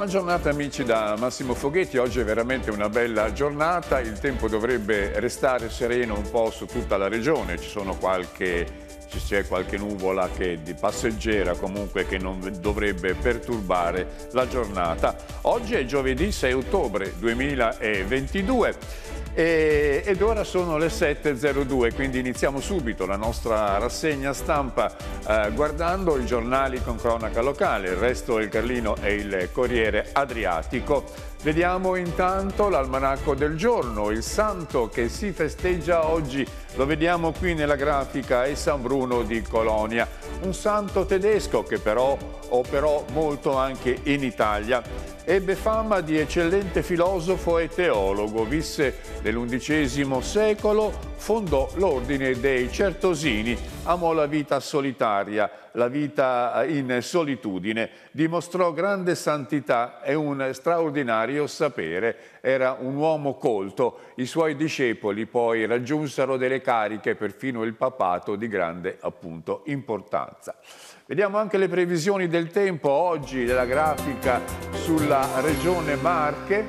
Buona giornata amici da Massimo Foghetti, oggi è veramente una bella giornata, il tempo dovrebbe restare sereno un po' su tutta la regione, ci sono qualche c'è qualche nuvola che di passeggera comunque che non dovrebbe perturbare la giornata. Oggi è giovedì 6 ottobre 2022. E, ed ora sono le 7.02, quindi iniziamo subito la nostra rassegna stampa eh, guardando i giornali con cronaca locale, il resto è il Carlino e il Corriere Adriatico. Vediamo intanto l'almanacco del giorno, il santo che si festeggia oggi, lo vediamo qui nella grafica, è San Bruno di Colonia, un santo tedesco che però operò molto anche in Italia. Ebbe fama di eccellente filosofo e teologo, visse nell'undicesimo secolo, fondò l'ordine dei Certosini, amò la vita solitaria, la vita in solitudine, dimostrò grande santità e un straordinario sapere. Era un uomo colto, i suoi discepoli poi raggiunsero delle cariche, perfino il papato, di grande appunto importanza. Vediamo anche le previsioni del tempo oggi della grafica sulla regione Marche.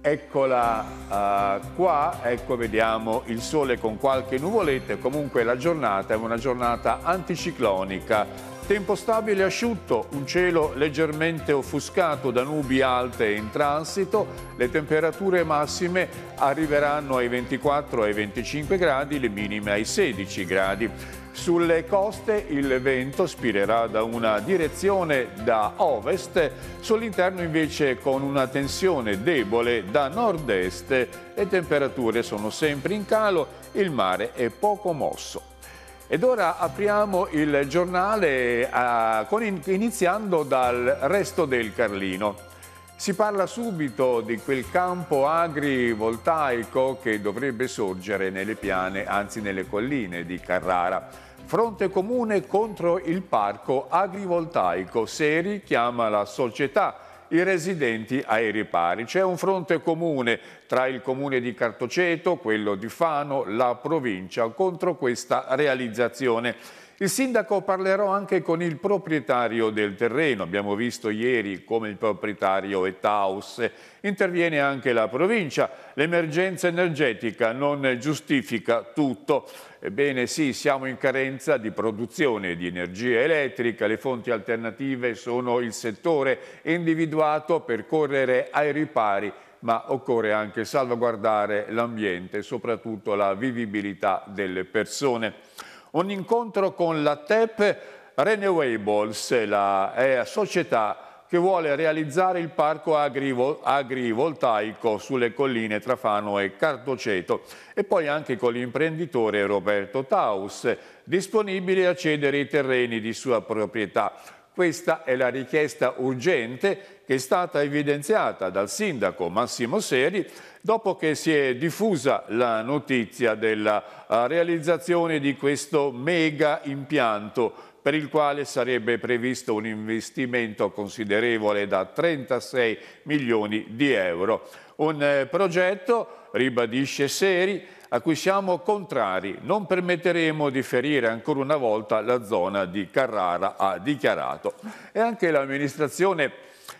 Eccola uh, qua, ecco vediamo il sole con qualche nuvoletta, comunque la giornata è una giornata anticiclonica. Tempo stabile e asciutto, un cielo leggermente offuscato da nubi alte in transito, le temperature massime arriveranno ai 24 ai 25 gradi, le minime ai 16 gradi. Sulle coste il vento spirerà da una direzione da ovest, sull'interno invece con una tensione debole da nord-est. Le temperature sono sempre in calo, il mare è poco mosso. Ed ora apriamo il giornale eh, iniziando dal resto del Carlino. Si parla subito di quel campo agrivoltaico che dovrebbe sorgere nelle piane, anzi nelle colline di Carrara. Fronte comune contro il parco agrivoltaico. Seri chiama la società i residenti ai ripari. C'è un fronte comune tra il comune di Cartoceto, quello di Fano, la provincia contro questa realizzazione. Il sindaco parlerà anche con il proprietario del terreno, abbiamo visto ieri come il proprietario è Taus. Interviene anche la provincia, l'emergenza energetica non giustifica tutto. Ebbene sì, siamo in carenza di produzione di energia elettrica, le fonti alternative sono il settore individuato per correre ai ripari ma occorre anche salvaguardare l'ambiente, soprattutto la vivibilità delle persone un incontro con la TEP Renewables, la eh, società che vuole realizzare il parco agrivoltaico sulle colline Trafano e Cardoceto e poi anche con l'imprenditore Roberto Taus, disponibile a cedere i terreni di sua proprietà. Questa è la richiesta urgente che è stata evidenziata dal sindaco Massimo Seri dopo che si è diffusa la notizia della eh, realizzazione di questo mega impianto per il quale sarebbe previsto un investimento considerevole da 36 milioni di euro. Un eh, progetto, ribadisce Seri, a cui siamo contrari. Non permetteremo di ferire ancora una volta la zona di Carrara, ha dichiarato. E anche l'amministrazione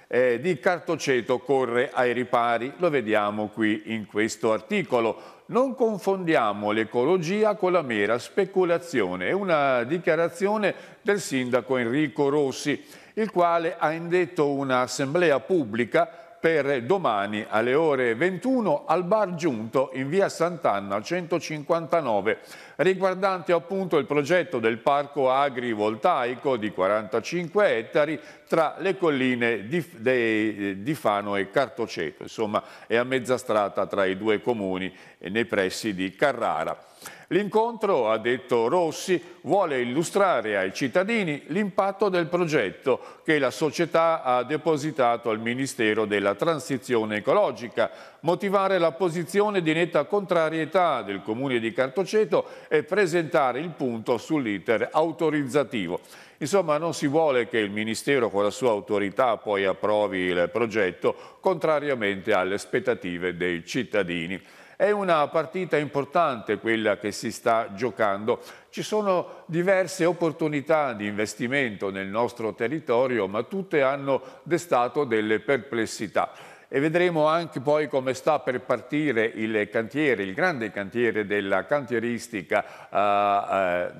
eh, di Cartoceto corre ai ripari, lo vediamo qui in questo articolo. Non confondiamo l'ecologia con la mera speculazione, è una dichiarazione del sindaco Enrico Rossi, il quale ha indetto un'assemblea pubblica per domani alle ore 21 al bar Giunto in via Sant'Anna 159 riguardante appunto il progetto del parco agrivoltaico di 45 ettari tra le colline di, de, di Fano e Cartoceto, insomma è a mezza strada tra i due comuni nei pressi di Carrara. L'incontro, ha detto Rossi, vuole illustrare ai cittadini l'impatto del progetto che la società ha depositato al Ministero della Transizione Ecologica, motivare la posizione di netta contrarietà del Comune di Cartoceto e presentare il punto sull'iter autorizzativo. Insomma, non si vuole che il Ministero con la sua autorità poi approvi il progetto, contrariamente alle aspettative dei cittadini. È una partita importante quella che si sta giocando. Ci sono diverse opportunità di investimento nel nostro territorio, ma tutte hanno destato delle perplessità e vedremo anche poi come sta per partire il cantiere, il grande cantiere della cantieristica eh, eh,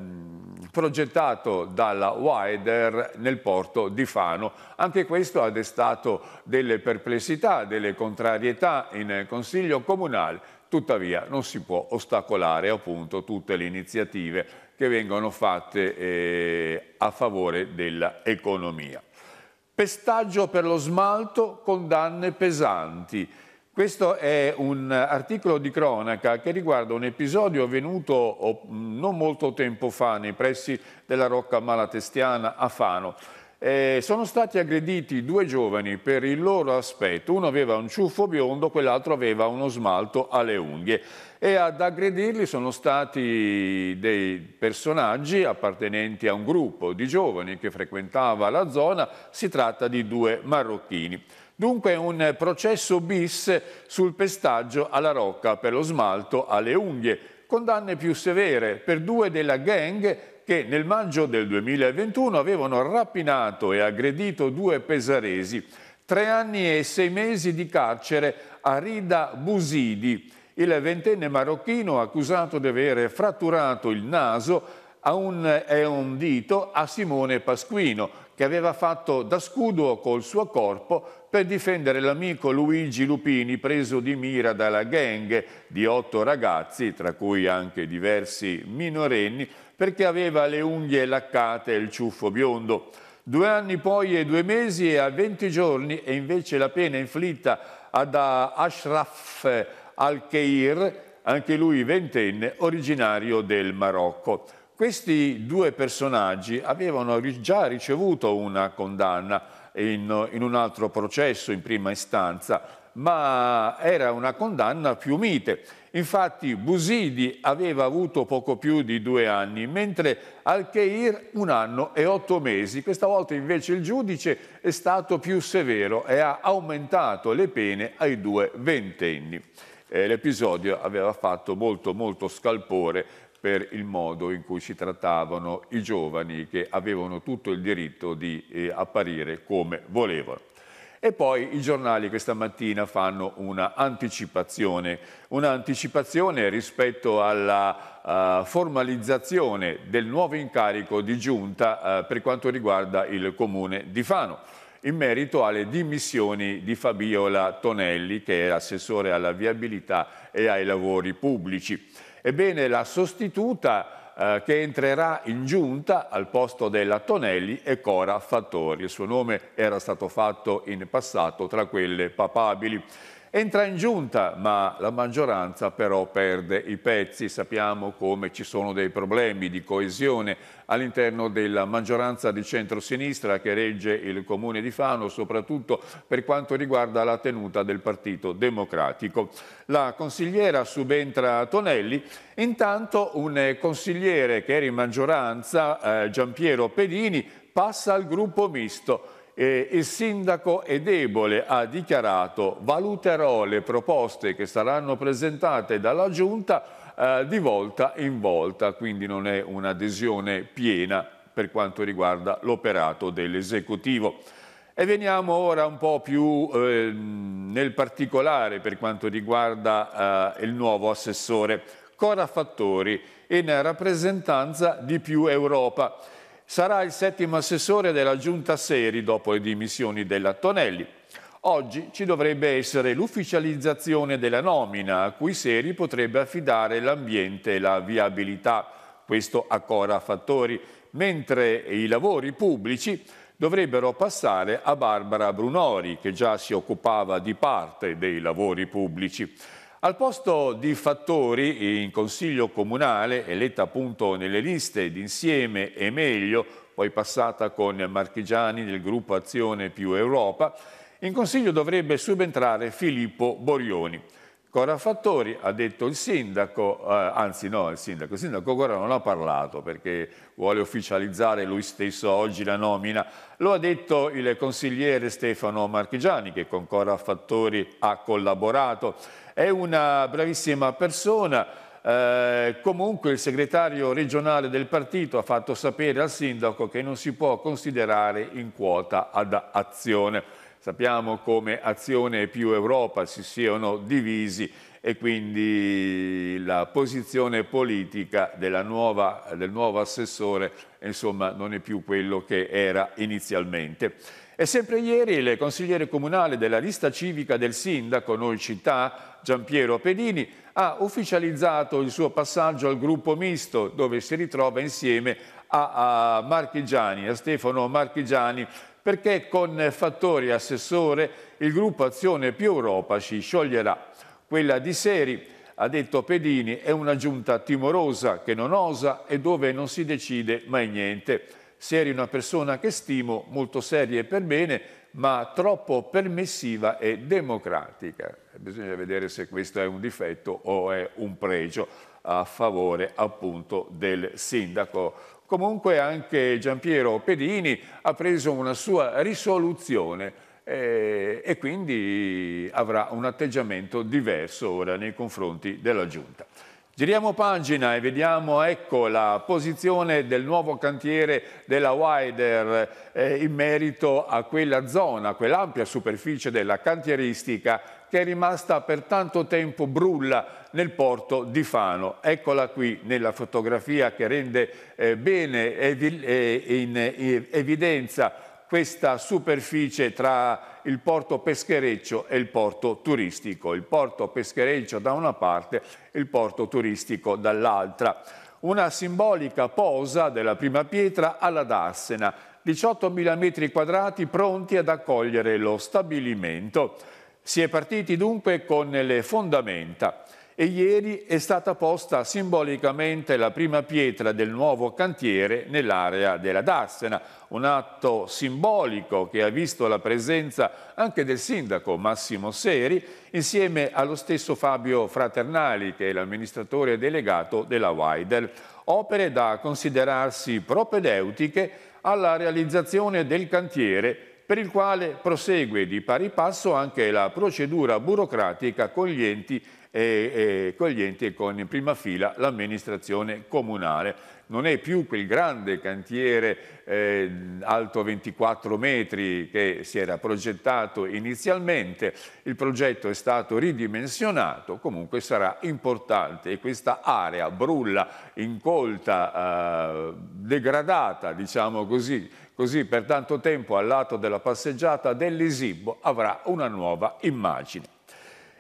progettato dalla Wider nel porto di Fano. Anche questo ha destato delle perplessità, delle contrarietà in Consiglio Comunale. Tuttavia non si può ostacolare appunto tutte le iniziative che vengono fatte eh, a favore dell'economia. Pestaggio per lo smalto con danne pesanti. Questo è un articolo di cronaca che riguarda un episodio avvenuto oh, non molto tempo fa nei pressi della Rocca Malatestiana a Fano eh, sono stati aggrediti due giovani per il loro aspetto, uno aveva un ciuffo biondo, quell'altro aveva uno smalto alle unghie e ad aggredirli sono stati dei personaggi appartenenti a un gruppo di giovani che frequentava la zona, si tratta di due marocchini. Dunque un processo bis sul pestaggio alla rocca per lo smalto alle unghie, condanne più severe per due della gang che nel maggio del 2021 avevano rapinato e aggredito due pesaresi, tre anni e sei mesi di carcere a Rida Busidi, il ventenne marocchino accusato di aver fratturato il naso a un, e un dito a Simone Pasquino, che aveva fatto da scudo col suo corpo per difendere l'amico Luigi Lupini preso di mira dalla gang di otto ragazzi, tra cui anche diversi minorenni, perché aveva le unghie laccate e il ciuffo biondo. Due anni poi e due mesi e a 20 giorni è invece la pena inflitta ad Ashraf Al-Keir, anche lui ventenne, originario del Marocco. Questi due personaggi avevano già ricevuto una condanna in, in un altro processo in prima istanza, ma era una condanna più mite. Infatti Busidi aveva avuto poco più di due anni, mentre Al-Keir un anno e otto mesi. Questa volta invece il giudice è stato più severo e ha aumentato le pene ai due ventenni. Eh, l'episodio aveva fatto molto molto scalpore per il modo in cui si trattavano i giovani che avevano tutto il diritto di eh, apparire come volevano. E poi i giornali questa mattina fanno un'anticipazione, un'anticipazione rispetto alla uh, formalizzazione del nuovo incarico di giunta uh, per quanto riguarda il comune di Fano in merito alle dimissioni di Fabiola Tonelli che era assessore alla viabilità e ai lavori pubblici. Ebbene, la sostituta eh, che entrerà in giunta al posto della Tonelli è Cora Fattori. Il suo nome era stato fatto in passato tra quelle papabili. Entra in giunta, ma la maggioranza però perde i pezzi. Sappiamo come ci sono dei problemi di coesione all'interno della maggioranza di centrosinistra che regge il comune di Fano, soprattutto per quanto riguarda la tenuta del Partito Democratico. La consigliera subentra Tonelli, intanto un consigliere che era in maggioranza, eh, Giampiero Pedini, passa al gruppo misto eh, il sindaco è debole, ha dichiarato, valuterò le proposte che saranno presentate dalla giunta eh, di volta in volta, quindi non è un'adesione piena per quanto riguarda l'operato dell'esecutivo. E veniamo ora un po' più eh, nel particolare per quanto riguarda eh, il nuovo assessore Cora Fattori in rappresentanza di più Europa. Sarà il settimo assessore della giunta Seri dopo le dimissioni della Tonelli. Oggi ci dovrebbe essere l'ufficializzazione della nomina a cui Seri potrebbe affidare l'ambiente e la viabilità, questo a Cora Fattori, mentre i lavori pubblici dovrebbero passare a Barbara Brunori, che già si occupava di parte dei lavori pubblici. Al posto di Fattori, in consiglio comunale, eletta appunto nelle liste d'Insieme e Meglio, poi passata con Marchigiani nel gruppo Azione più Europa, in consiglio dovrebbe subentrare Filippo Borioni. Cora Fattori ha detto il sindaco, eh, anzi no, il sindaco, il sindaco ancora non ha parlato perché vuole ufficializzare lui stesso oggi la nomina, lo ha detto il consigliere Stefano Marchigiani che con Cora Fattori ha collaborato, è una bravissima persona, eh, comunque il segretario regionale del partito ha fatto sapere al sindaco che non si può considerare in quota ad azione. Sappiamo come Azione e più Europa si siano divisi e quindi la posizione politica nuova, del nuovo assessore insomma, non è più quello che era inizialmente. E sempre ieri il consigliere comunale della lista civica del sindaco Noi Città, Giampiero Pedini, ha ufficializzato il suo passaggio al gruppo misto dove si ritrova insieme a, a Marchigiani, a Stefano Marchigiani, perché con Fattori Assessore il gruppo Azione più Europa si scioglierà. Quella di Seri, ha detto Pedini, è una giunta timorosa che non osa e dove non si decide mai niente. Seri è una persona che stimo, molto seria e per bene, ma troppo permissiva e democratica. Bisogna vedere se questo è un difetto o è un pregio a favore appunto del sindaco Comunque anche Giampiero Pedini ha preso una sua risoluzione eh, e quindi avrà un atteggiamento diverso ora nei confronti della Giunta. Giriamo pagina e vediamo ecco, la posizione del nuovo cantiere della Wider eh, in merito a quella zona, quell'ampia superficie della cantieristica che è rimasta per tanto tempo brulla nel porto di Fano. Eccola qui nella fotografia che rende eh, bene evi eh, in eh, evidenza questa superficie tra il porto peschereccio e il porto turistico. Il porto peschereccio da una parte, il porto turistico dall'altra. Una simbolica posa della prima pietra alla Darsena, 18.000 metri quadrati pronti ad accogliere lo stabilimento. Si è partiti dunque con le fondamenta e ieri è stata posta simbolicamente la prima pietra del nuovo cantiere nell'area della Darsena, un atto simbolico che ha visto la presenza anche del sindaco Massimo Seri insieme allo stesso Fabio Fraternali che è l'amministratore delegato della Wider, opere da considerarsi propedeutiche alla realizzazione del cantiere per il quale prosegue di pari passo anche la procedura burocratica con gli enti e, e con in prima fila l'amministrazione comunale. Non è più quel grande cantiere eh, alto 24 metri che si era progettato inizialmente, il progetto è stato ridimensionato, comunque sarà importante e questa area brulla, incolta, eh, degradata, diciamo così, così per tanto tempo al lato della passeggiata dell'Isibbo avrà una nuova immagine.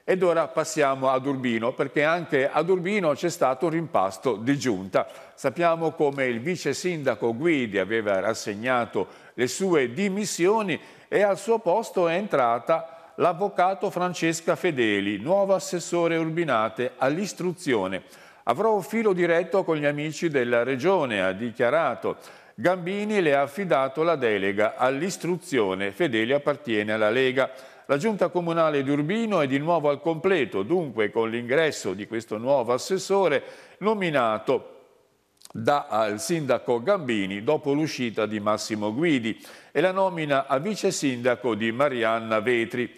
Ed ora passiamo ad Urbino, perché anche ad Urbino c'è stato un rimpasto di giunta. Sappiamo come il vice sindaco Guidi aveva rassegnato le sue dimissioni e al suo posto è entrata l'avvocato Francesca Fedeli, nuova assessore Urbinate all'istruzione. Avrò un filo diretto con gli amici della Regione, ha dichiarato. Gambini le ha affidato la delega all'istruzione, Fedeli appartiene alla Lega. La giunta comunale di Urbino è di nuovo al completo, dunque con l'ingresso di questo nuovo assessore nominato dal sindaco Gambini dopo l'uscita di Massimo Guidi e la nomina a vice sindaco di Marianna Vetri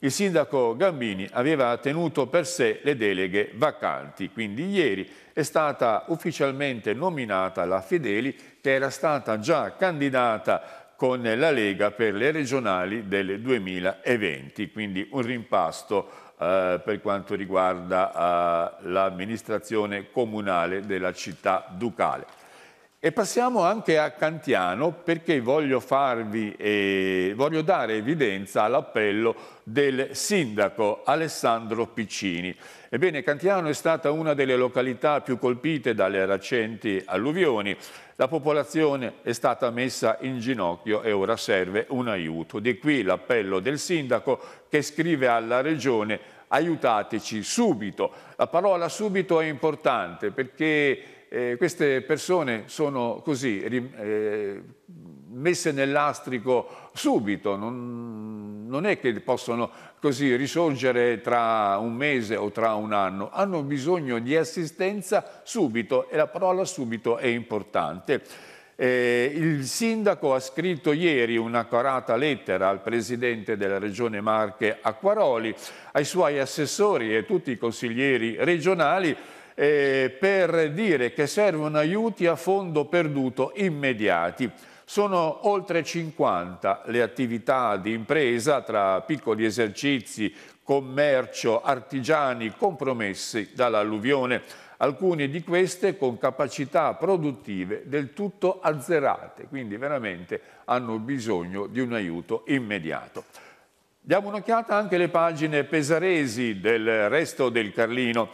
il sindaco Gambini aveva tenuto per sé le deleghe vacanti, quindi ieri è stata ufficialmente nominata la Fedeli che era stata già candidata con la Lega per le regionali del 2020, quindi un rimpasto eh, per quanto riguarda eh, l'amministrazione comunale della città ducale. E passiamo anche a Cantiano perché voglio, farvi, eh, voglio dare evidenza all'appello del sindaco Alessandro Piccini. Ebbene, Cantiano è stata una delle località più colpite dalle recenti alluvioni. La popolazione è stata messa in ginocchio e ora serve un aiuto. Di qui l'appello del sindaco che scrive alla regione aiutateci subito. La parola subito è importante perché eh, queste persone sono così eh, messe nell'astrico subito, non, non, è che possono così risorgere tra un mese o tra un anno, hanno bisogno di assistenza subito e la parola subito è importante. Eh, il sindaco ha scritto ieri una corata lettera al presidente della regione Marche Acquaroli, ai suoi assessori e tutti i consiglieri regionali eh, per dire che servono aiuti a fondo perduto immediati. Sono oltre 50 le attività di impresa tra piccoli esercizi, commercio, artigiani compromessi dall'alluvione, alcune di queste con capacità produttive del tutto azzerate, quindi veramente hanno bisogno di un aiuto immediato. Diamo un'occhiata anche alle pagine pesaresi del resto del Carlino.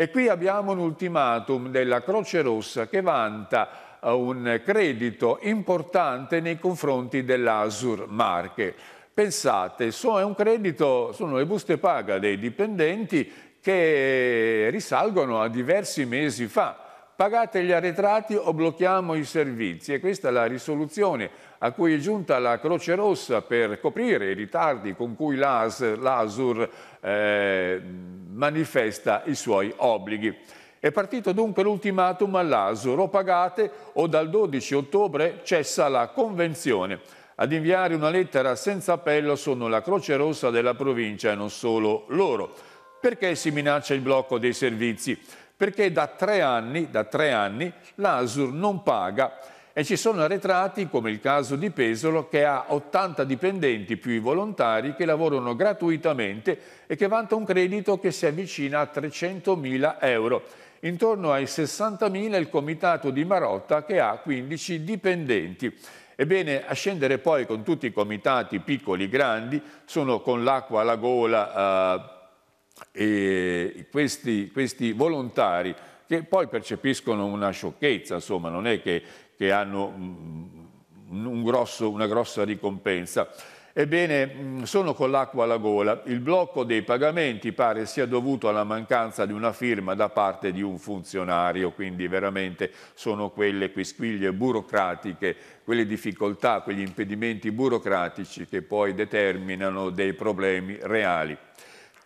E qui abbiamo un ultimatum della Croce Rossa che vanta eh, un credito importante nei confronti dell'Asur Marche. Pensate, è un credito, sono le buste paga dei dipendenti che risalgono a diversi mesi fa. Pagate gli arretrati o blocchiamo i servizi. E questa è la risoluzione a cui è giunta la Croce Rossa per coprire i ritardi con cui l'ASUR eh, manifesta i suoi obblighi. È partito dunque l'ultimatum all'ASUR, o pagate o dal 12 ottobre cessa la convenzione. Ad inviare una lettera senza appello sono la Croce Rossa della provincia e non solo loro. Perché si minaccia il blocco dei servizi? Perché da tre anni, da tre anni l'ASUR non paga e ci sono arretrati, come il caso di Pesolo, che ha 80 dipendenti più i volontari che lavorano gratuitamente e che vanta un credito che si avvicina a 300.000 euro. Intorno ai 60.000 il comitato di Marotta che ha 15 dipendenti. Ebbene, a scendere poi con tutti i comitati piccoli, e grandi, sono con l'acqua alla gola eh, questi, questi volontari che poi percepiscono una sciocchezza, insomma, non è che che hanno mm, un grosso, una grossa ricompensa. Ebbene, mm, sono con l'acqua alla gola. Il blocco dei pagamenti pare sia dovuto alla mancanza di una firma da parte di un funzionario, quindi veramente sono quelle quisquiglie burocratiche, quelle difficoltà, quegli impedimenti burocratici che poi determinano dei problemi reali.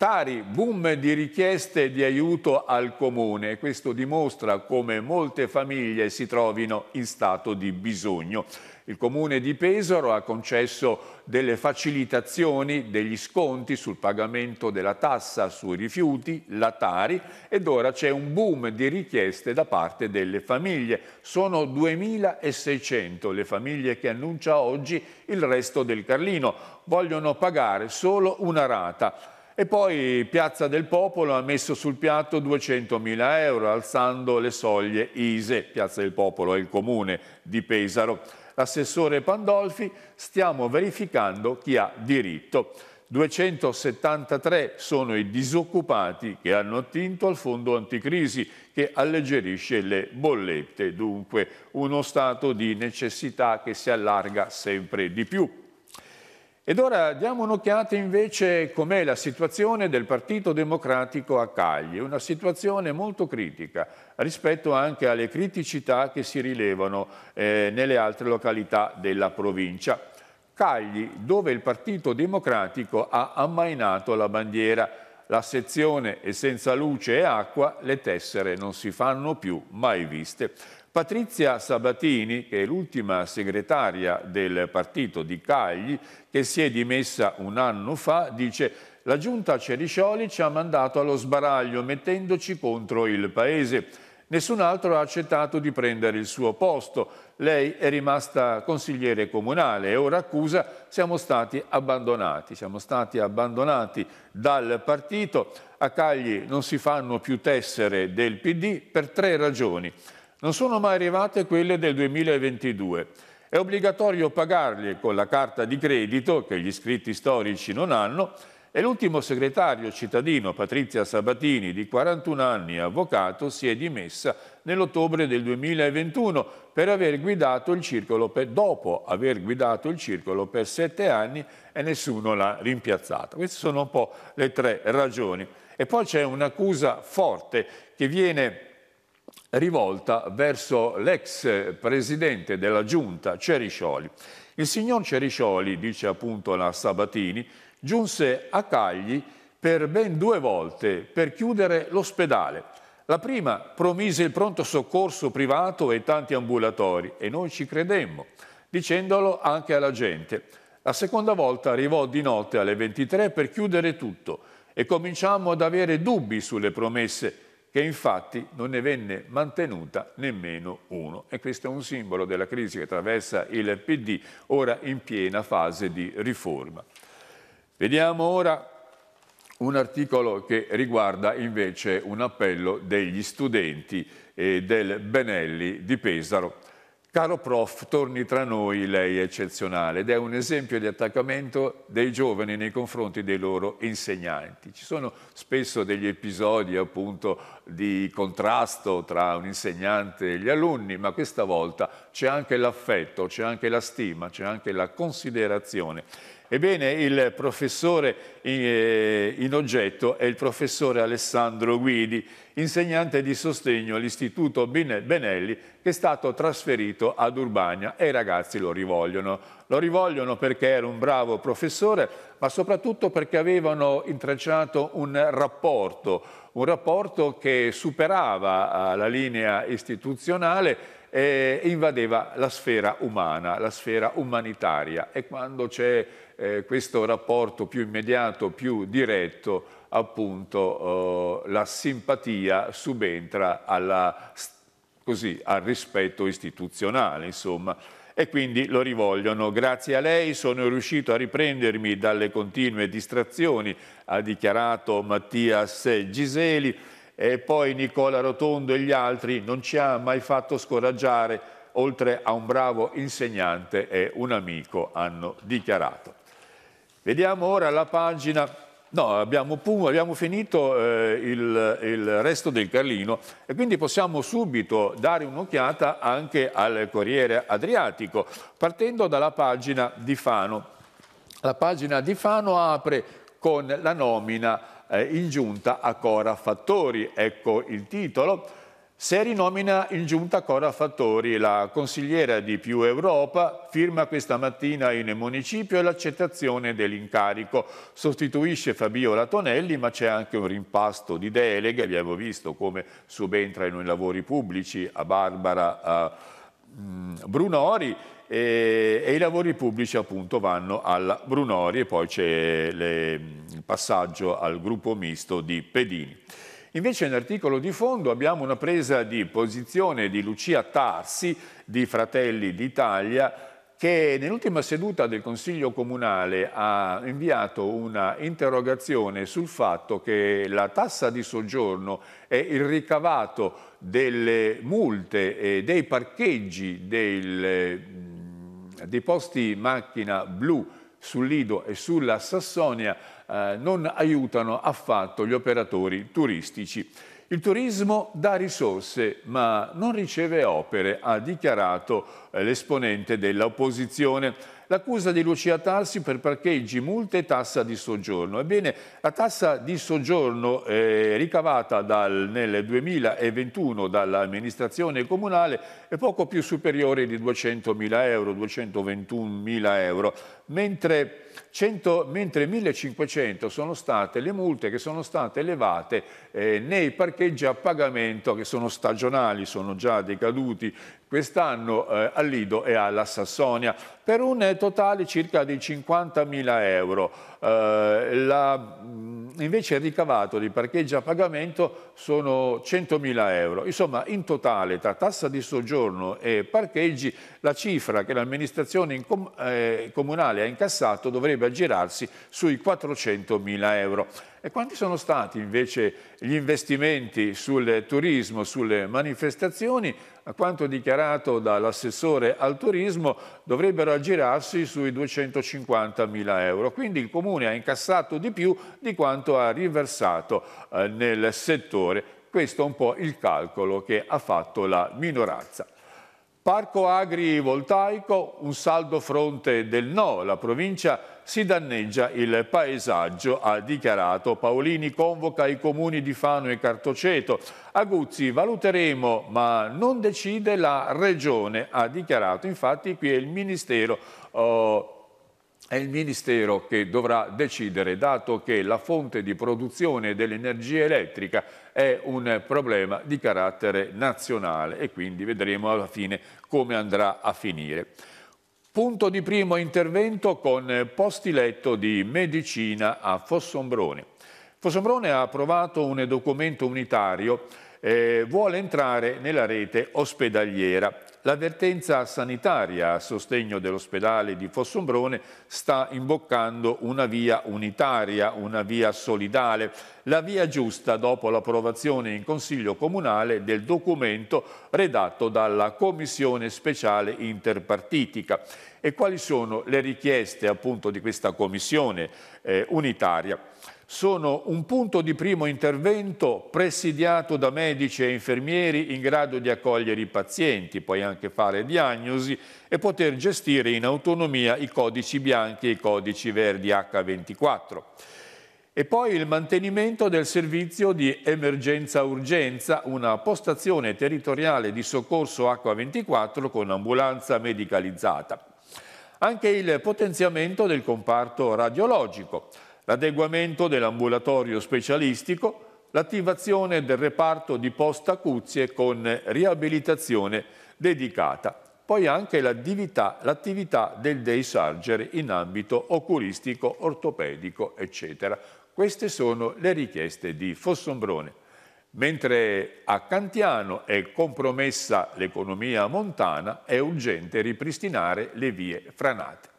Tari, boom di richieste di aiuto al comune. Questo dimostra come molte famiglie si trovino in stato di bisogno. Il comune di Pesaro ha concesso delle facilitazioni, degli sconti sul pagamento della tassa sui rifiuti, la Tari, ed ora c'è un boom di richieste da parte delle famiglie. Sono 2.600 le famiglie che annuncia oggi il resto del Carlino. Vogliono pagare solo una rata. E poi Piazza del Popolo ha messo sul piatto 200.000 euro, alzando le soglie ISE, Piazza del Popolo è il comune di Pesaro. L'assessore Pandolfi, stiamo verificando chi ha diritto. 273 sono i disoccupati che hanno attinto al fondo anticrisi che alleggerisce le bollette, dunque uno stato di necessità che si allarga sempre di più. Ed ora diamo un'occhiata invece com'è la situazione del Partito Democratico a Cagli, una situazione molto critica rispetto anche alle criticità che si rilevano eh, nelle altre località della provincia. Cagli, dove il Partito Democratico ha ammainato la bandiera, la sezione è senza luce e acqua, le tessere non si fanno più mai viste. Patrizia Sabatini, che è l'ultima segretaria del partito di Cagli, che si è dimessa un anno fa, dice la giunta Ceriscioli ci ha mandato allo sbaraglio mettendoci contro il paese. Nessun altro ha accettato di prendere il suo posto. Lei è rimasta consigliere comunale e ora accusa siamo stati abbandonati. Siamo stati abbandonati dal partito. A Cagli non si fanno più tessere del PD per tre ragioni non sono mai arrivate quelle del 2022. È obbligatorio pagarli con la carta di credito, che gli iscritti storici non hanno, e l'ultimo segretario cittadino, Patrizia Sabatini, di 41 anni, avvocato, si è dimessa nell'ottobre del 2021 per aver guidato il circolo per, dopo aver guidato il circolo per sette anni e nessuno l'ha rimpiazzata. Queste sono un po' le tre ragioni. E poi c'è un'accusa forte che viene rivolta verso l'ex presidente della giunta Ceriscioli. Il signor Ceriscioli, dice appunto la Sabatini, giunse a Cagli per ben due volte per chiudere l'ospedale. La prima promise il pronto soccorso privato e tanti ambulatori e noi ci credemmo, dicendolo anche alla gente. La seconda volta arrivò di notte alle 23 per chiudere tutto e cominciammo ad avere dubbi sulle promesse che infatti non ne venne mantenuta nemmeno uno. E questo è un simbolo della crisi che attraversa il PD, ora in piena fase di riforma. Vediamo ora un articolo che riguarda invece un appello degli studenti eh, del Benelli di Pesaro Caro prof, torni tra noi, lei è eccezionale ed è un esempio di attaccamento dei giovani nei confronti dei loro insegnanti. Ci sono spesso degli episodi appunto di contrasto tra un insegnante e gli alunni, ma questa volta c'è anche l'affetto, c'è anche la stima, c'è anche la considerazione. Ebbene, il professore eh, in oggetto è il professore Alessandro Guidi, insegnante di sostegno all'Istituto Benelli, che è stato trasferito ad Urbania e i ragazzi lo rivolgono. Lo rivolgono perché era un bravo professore, ma soprattutto perché avevano intracciato un rapporto, un rapporto che superava eh, la linea istituzionale eh, invadeva la sfera umana, la sfera umanitaria e quando c'è eh, questo rapporto più immediato, più diretto, appunto eh, la simpatia subentra alla, così, al rispetto istituzionale, insomma e quindi lo rivolgono. Grazie a lei sono riuscito a riprendermi dalle continue distrazioni, ha dichiarato Mattias Giseli, e poi Nicola Rotondo e gli altri non ci ha mai fatto scoraggiare, oltre a un bravo insegnante e un amico hanno dichiarato. Vediamo ora la pagina, no abbiamo, abbiamo finito eh, il, il resto del Carlino e quindi possiamo subito dare un'occhiata anche al Corriere Adriatico, partendo dalla pagina di Fano. La pagina di Fano apre con la nomina eh, in giunta a Cora Fattori, ecco il titolo. Se rinomina in giunta Cora Fattori, la consigliera di Più Europa, firma questa mattina in municipio l'accettazione dell'incarico. Sostituisce Fabio Tonelli, ma c'è anche un rimpasto di deleghe. Abbiamo visto come subentrano i lavori pubblici a Barbara a mm, Brunori e, e, i lavori pubblici appunto vanno alla Brunori e poi c'è le, passaggio al gruppo misto di Pedini. Invece nell'articolo in di fondo abbiamo una presa di posizione di Lucia Tarsi di Fratelli d'Italia che nell'ultima seduta del Consiglio Comunale ha inviato una interrogazione sul fatto che la tassa di soggiorno è il ricavato delle multe e dei parcheggi del, mm, dei posti macchina blu sul Lido e sulla Sassonia eh, non aiutano affatto gli operatori turistici. Il turismo dà risorse ma non riceve opere, ha dichiarato l'esponente dell'opposizione. L'accusa di Lucia Tarsi per parcheggi, multe e tassa di soggiorno. Ebbene, la tassa di soggiorno eh, ricavata dal, nel 2021 dall'amministrazione comunale è poco più superiore di 200.000 euro, 221.000 euro, mentre, 100, mentre, 1.500 sono state le multe che sono state elevate eh, nei parcheggi a pagamento che sono stagionali, sono già decaduti quest'anno eh, al Lido e alla Sassonia per un eh, totale circa di 50.000 euro eh, la, mm, invece il ricavato di parcheggi a pagamento sono 100.000 euro. Insomma, in totale, tra tassa di soggiorno e parcheggi, la cifra che l'amministrazione com eh, comunale ha incassato dovrebbe aggirarsi sui 400.000 euro. E quanti sono stati invece gli investimenti sul turismo, sulle manifestazioni? A quanto dichiarato dall'assessore al turismo dovrebbero aggirarsi sui 250.000 euro. Quindi il Comune comune ha incassato di più di quanto ha riversato eh, nel settore. Questo è un po' il calcolo che ha fatto la minoranza. Parco agri voltaico, un saldo fronte del no, la provincia si danneggia il paesaggio, ha dichiarato. Paolini convoca i comuni di Fano e Cartoceto. Aguzzi valuteremo ma non decide la regione, ha dichiarato. Infatti qui è il Ministero oh, è il Ministero che dovrà decidere, dato che la fonte di produzione dell'energia elettrica è un problema di carattere nazionale e quindi vedremo alla fine come andrà a finire. Punto di primo intervento con posti letto di medicina a Fossombrone. Fossombrone ha approvato un documento unitario eh, vuole entrare nella rete ospedaliera l'avvertenza sanitaria a sostegno dell'ospedale di Fossombrone sta imboccando una via unitaria, una via solidale, la via giusta dopo l'approvazione in Consiglio Comunale del documento redatto dalla Commissione Speciale Interpartitica. E quali sono le richieste appunto di questa Commissione eh, unitaria? sono un punto di primo intervento presidiato da medici e infermieri in grado di accogliere i pazienti, poi anche fare diagnosi e poter gestire in autonomia i codici bianchi e i codici verdi H24. E poi il mantenimento del servizio di emergenza-urgenza, una postazione territoriale di soccorso H24 con ambulanza medicalizzata. Anche il potenziamento del comparto radiologico l'adeguamento dell'ambulatorio specialistico, l'attivazione del reparto di post acuzie con riabilitazione dedicata, poi anche l'attività del day surgery in ambito oculistico, ortopedico, eccetera. Queste sono le richieste di Fossombrone. Mentre a Cantiano è compromessa l'economia montana, è urgente ripristinare le vie franate.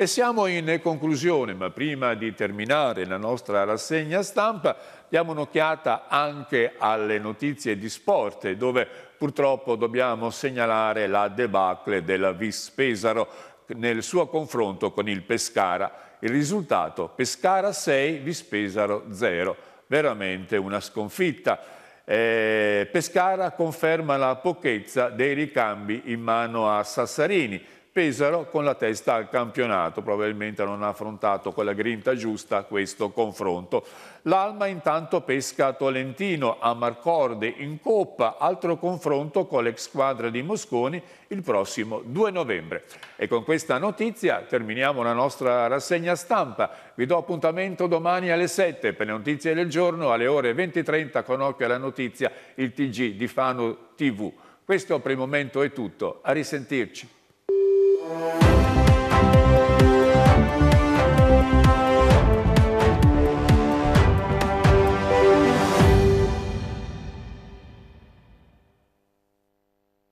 E siamo in conclusione, ma prima di terminare la nostra rassegna stampa, diamo un'occhiata anche alle notizie di sport, dove purtroppo dobbiamo segnalare la debacle della Vis Pesaro nel suo confronto con il Pescara. Il risultato Pescara 6, Vis Pesaro 0. Veramente una sconfitta. Eh, Pescara conferma la pochezza dei ricambi in mano a Sassarini Pesaro con la testa al campionato, probabilmente non ha affrontato con la grinta giusta questo confronto. L'Alma intanto pesca a Tolentino a Marcorde in Coppa, altro confronto con l'ex squadra di Mosconi il prossimo 2 novembre. E con questa notizia terminiamo la nostra rassegna stampa. Vi do appuntamento domani alle 7 per le notizie del giorno, alle ore 20.30 con occhio alla notizia il TG di Fano TV. Questo per il momento è tutto, a risentirci. Música